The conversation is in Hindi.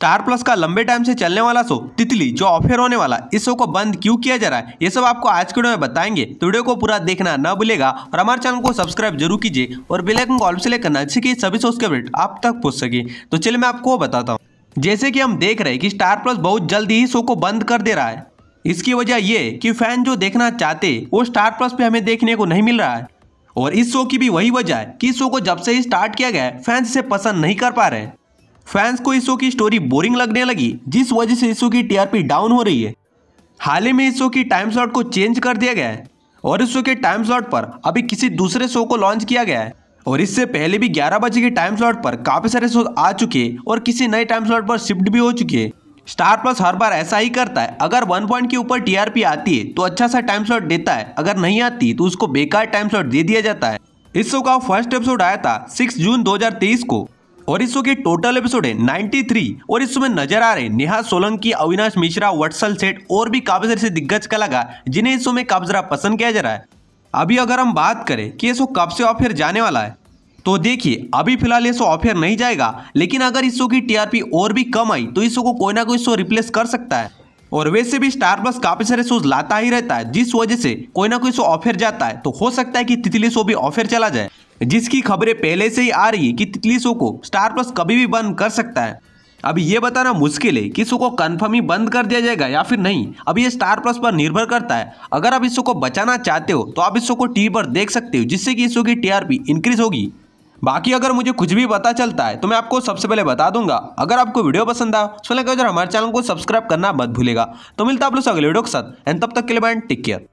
स्टार प्लस का लंबे टाइम से चलने वाला शो तितली जो ऑफेयर होने वाला इस शो को बंद क्यों किया जा रहा है ये सब आपको आज के वीडियो में बताएंगे तो वीडियो को पूरा देखना न भूलेगा और हमारे चैनल को सब्सक्राइब जरूर कीजिए और बेलाइकन को ऑल्प से करना जिससे सभी शोज के अपडेट आप तक पहुंच सके तो चलिए मैं आपको बताता हूँ जैसे कि हम देख रहे हैं कि स्टार प्लस बहुत जल्द ही शो को बंद कर दे रहा है इसकी वजह ये कि फैन जो देखना चाहते वो स्टार प्लस पे हमें देखने को नहीं मिल रहा है और इस शो की भी वही वजह है कि इस शो को जब से ही स्टार्ट किया गया है फैंस इसे पसंद नहीं कर पा रहे फैंस को इस शो की स्टोरी बोरिंग लगने लगी जिस वजह से इस शो की टीआरपी डाउन हो रही है हाल ही में इस शो की टाइम स्लॉट को चेंज कर दिया गया है और इस शो के टाइम स्लॉट पर अभी किसी दूसरे शो को लॉन्च किया गया है और इससे पहले भी 11 बजे के टाइम स्लॉट पर काफ़ी सारे शो आ चुके और किसी नए टाइम स्लॉट पर शिफ्ट भी हो चुके स्टार प्लस हर बार ऐसा ही करता है अगर वन पॉइंट के ऊपर टीआरपी आती है तो अच्छा सा टाइम स्लॉट देता है अगर नहीं आती तो उसको बेकार टाइम स्लॉट दे दिया जाता है इस शो का फर्स्ट एपिसोड आया था सिक्स जून दो को और इस शो के टोटल एपिसोड है 93 और इस शो में नजर आ रहे नेहा सोलंकी अविनाश मिश्रा वटसल सेठ और भी काफी सारे दिग्गज का लगा जिन्हें इस शो में काफी सारा पसंद किया जा रहा है अभी अगर हम बात करें कि ये शो कब से ऑफेयर जाने वाला है तो देखिए अभी फिलहाल ये शो ऑफेयर नहीं जाएगा लेकिन अगर इस शो की टीआरपी और भी कम आई तो इस शो को कोई ना कोई शो रिप्लेस कर सकता है और वैसे भी स्टार प्लस काफी सारे शोज लाता ही रहता है जिस वजह से कोई ना कोई शो ऑफेयर जाता है तो हो सकता है कि तितली शो भी ऑफेयर चला जाए जिसकी खबरें पहले से ही आ रही है कि तितली शो को स्टार प्लस कभी भी बंद कर सकता है अभी ये बताना मुश्किल है कि शो को कन्फर्म ही बंद कर दिया जाएगा या फिर नहीं अब ये स्टार प्लस पर निर्भर करता है अगर आप इस शो को बचाना चाहते हो तो आप इस शो को टी पर देख सकते हो जिससे कि इस शो की टीआरपी इंक्रीज होगी बाकी अगर मुझे कुछ भी पता चलता है तो मैं आपको सबसे पहले बता दूंगा अगर आपको वीडियो पसंद आया तो लगे हमारे चैनल को सब्सक्राइब करना मत भूलेगा तो मिलता आप लोग अगले वीडियो के साथ एंड तब तक के लिए बैंड टेक केयर